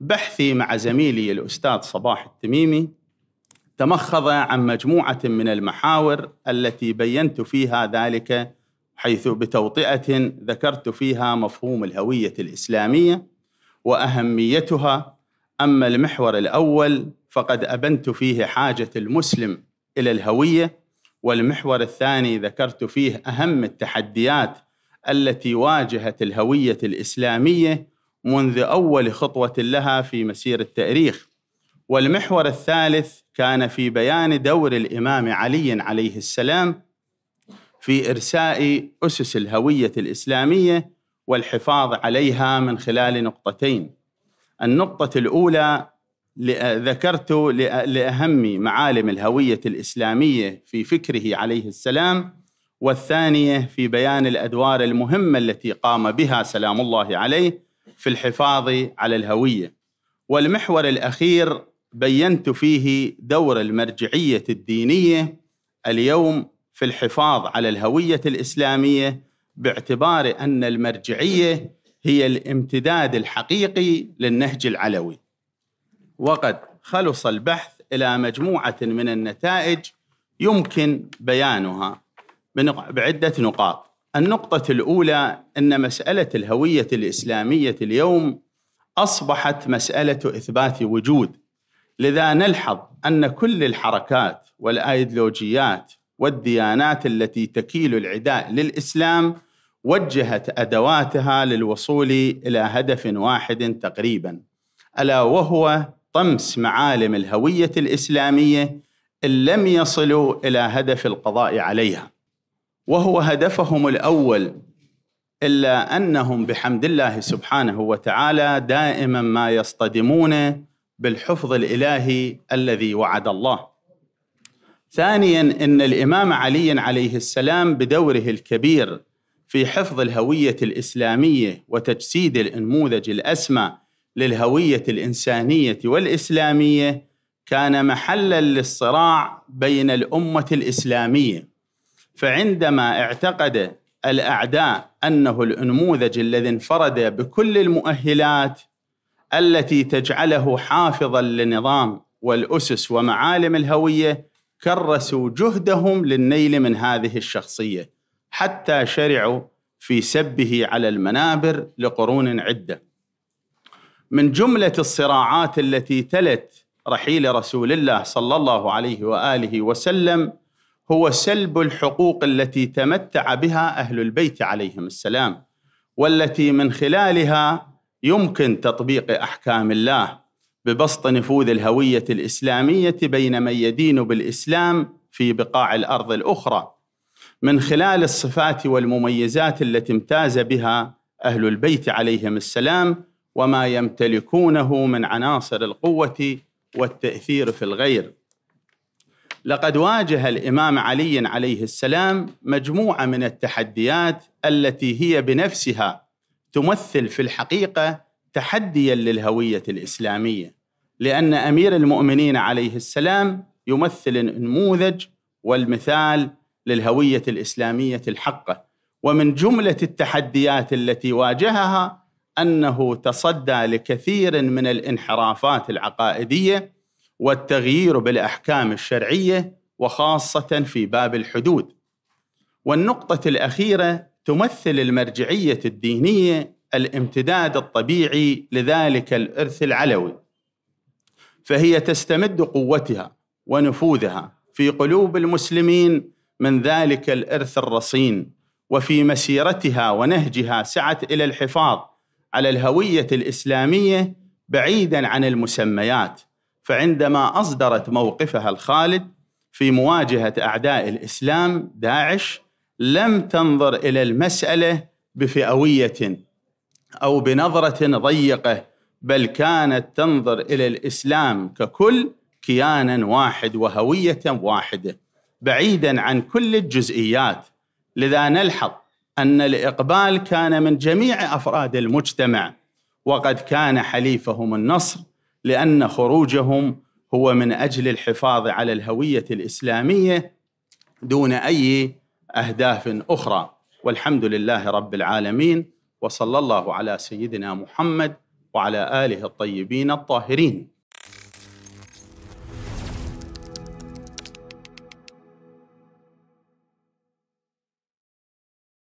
بحثي مع زميلي الأستاذ صباح التميمي تمخض عن مجموعة من المحاور التي بينت فيها ذلك حيث بتوطئة ذكرت فيها مفهوم الهوية الإسلامية وأهميتها أما المحور الأول فقد أبنت فيه حاجة المسلم إلى الهوية والمحور الثاني ذكرت فيه أهم التحديات التي واجهت الهوية الإسلامية منذ أول خطوة لها في مسير التأريخ والمحور الثالث كان في بيان دور الإمام علي عليه السلام في إرساء أسس الهوية الإسلامية والحفاظ عليها من خلال نقطتين النقطة الأولى ذكرت لأهم معالم الهوية الإسلامية في فكره عليه السلام والثانية في بيان الأدوار المهمة التي قام بها سلام الله عليه في الحفاظ على الهويه والمحور الاخير بينت فيه دور المرجعيه الدينيه اليوم في الحفاظ على الهويه الاسلاميه باعتبار ان المرجعيه هي الامتداد الحقيقي للنهج العلوي وقد خلص البحث الى مجموعه من النتائج يمكن بيانها بعده نقاط النقطة الأولى أن مسألة الهوية الإسلامية اليوم أصبحت مسألة إثبات وجود لذا نلحظ أن كل الحركات والأيديولوجيات والديانات التي تكيل العداء للإسلام وجهت أدواتها للوصول إلى هدف واحد تقريبا ألا وهو طمس معالم الهوية الإسلامية إن لم يصلوا إلى هدف القضاء عليها وهو هدفهم الاول الا انهم بحمد الله سبحانه وتعالى دائما ما يصطدمون بالحفظ الالهي الذي وعد الله. ثانيا ان الامام علي عليه السلام بدوره الكبير في حفظ الهويه الاسلاميه وتجسيد الانموذج الاسمى للهويه الانسانيه والاسلاميه كان محلا للصراع بين الامه الاسلاميه فعندما اعتقد الاعداء انه الانموذج الذي انفرد بكل المؤهلات التي تجعله حافظا للنظام والاسس ومعالم الهويه كرسوا جهدهم للنيل من هذه الشخصيه حتى شرعوا في سبه على المنابر لقرون عده. من جمله الصراعات التي تلت رحيل رسول الله صلى الله عليه واله وسلم هو سلب الحقوق التي تمتع بها اهل البيت عليهم السلام والتي من خلالها يمكن تطبيق احكام الله ببسط نفوذ الهويه الاسلاميه بين من يدين بالاسلام في بقاع الارض الاخرى من خلال الصفات والمميزات التي امتاز بها اهل البيت عليهم السلام وما يمتلكونه من عناصر القوه والتاثير في الغير لقد واجه الامام علي عليه السلام مجموعه من التحديات التي هي بنفسها تمثل في الحقيقه تحديا للهويه الاسلاميه لان امير المؤمنين عليه السلام يمثل النموذج والمثال للهويه الاسلاميه الحقه ومن جمله التحديات التي واجهها انه تصدى لكثير من الانحرافات العقائديه والتغيير بالاحكام الشرعيه وخاصه في باب الحدود. والنقطه الاخيره تمثل المرجعيه الدينيه الامتداد الطبيعي لذلك الارث العلوي. فهي تستمد قوتها ونفوذها في قلوب المسلمين من ذلك الارث الرصين وفي مسيرتها ونهجها سعت الى الحفاظ على الهويه الاسلاميه بعيدا عن المسميات فعندما اصدرت موقفها الخالد في مواجهه اعداء الاسلام داعش لم تنظر الى المساله بفئويه او بنظره ضيقه بل كانت تنظر الى الاسلام ككل كيانا واحد وهويه واحده بعيدا عن كل الجزئيات لذا نلحظ ان الاقبال كان من جميع افراد المجتمع وقد كان حليفهم النصر لأن خروجهم هو من أجل الحفاظ على الهوية الإسلامية دون أي أهداف أخرى والحمد لله رب العالمين وصلى الله على سيدنا محمد وعلى آله الطيبين الطاهرين